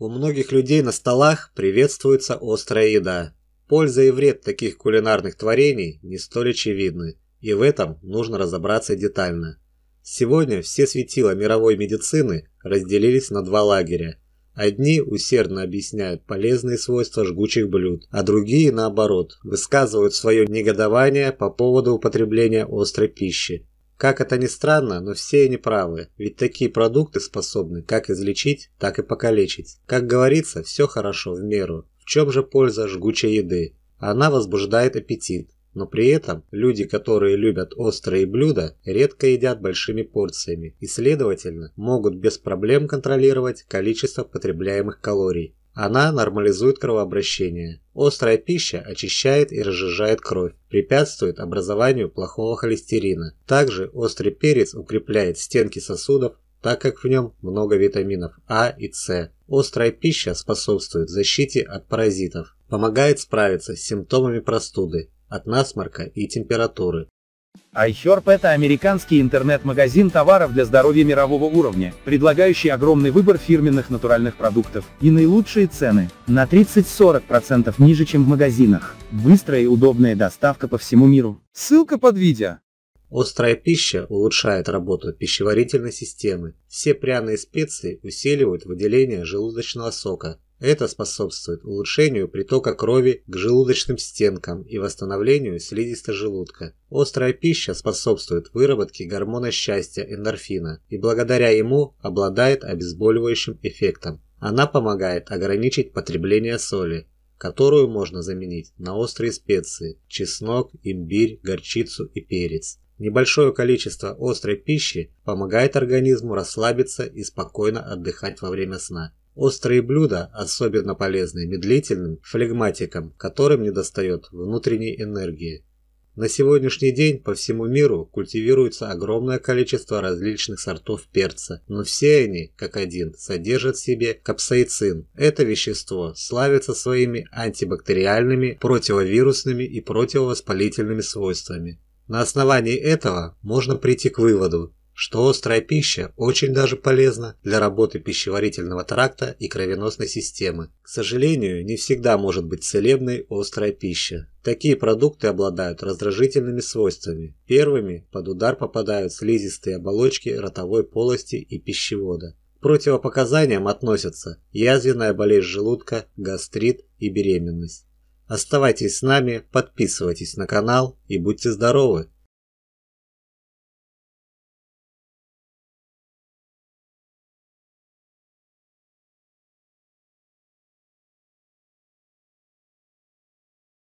У многих людей на столах приветствуется острая еда. Польза и вред таких кулинарных творений не столь очевидны, и в этом нужно разобраться детально. Сегодня все светила мировой медицины разделились на два лагеря. Одни усердно объясняют полезные свойства жгучих блюд, а другие, наоборот, высказывают свое негодование по поводу употребления острой пищи как это ни странно, но все они правы, ведь такие продукты способны как излечить, так и покалечить. Как говорится, все хорошо в меру. В чем же польза жгучей еды? Она возбуждает аппетит, но при этом люди, которые любят острые блюда, редко едят большими порциями и, следовательно, могут без проблем контролировать количество потребляемых калорий. Она нормализует кровообращение. Острая пища очищает и разжижает кровь, препятствует образованию плохого холестерина. Также острый перец укрепляет стенки сосудов, так как в нем много витаминов А и С. Острая пища способствует защите от паразитов, помогает справиться с симптомами простуды, от насморка и температуры, iHerb – это американский интернет-магазин товаров для здоровья мирового уровня, предлагающий огромный выбор фирменных натуральных продуктов и наилучшие цены, на 30-40% ниже, чем в магазинах. Быстрая и удобная доставка по всему миру. Ссылка под видео. Острая пища улучшает работу пищеварительной системы. Все пряные специи усиливают выделение желудочного сока, это способствует улучшению притока крови к желудочным стенкам и восстановлению слизистой желудка Острая пища способствует выработке гормона счастья эндорфина и благодаря ему обладает обезболивающим эффектом. Она помогает ограничить потребление соли, которую можно заменить на острые специи – чеснок, имбирь, горчицу и перец. Небольшое количество острой пищи помогает организму расслабиться и спокойно отдыхать во время сна. Острые блюда особенно полезны медлительным флегматикам, которым недостает внутренней энергии. На сегодняшний день по всему миру культивируется огромное количество различных сортов перца, но все они, как один, содержат в себе капсаицин. Это вещество славится своими антибактериальными, противовирусными и противовоспалительными свойствами. На основании этого можно прийти к выводу, что острая пища очень даже полезна для работы пищеварительного тракта и кровеносной системы. К сожалению, не всегда может быть целебной острая пища. Такие продукты обладают раздражительными свойствами. Первыми под удар попадают слизистые оболочки ротовой полости и пищевода. К противопоказаниям относятся язвенная болезнь желудка, гастрит и беременность. Оставайтесь с нами, подписывайтесь на канал и будьте здоровы!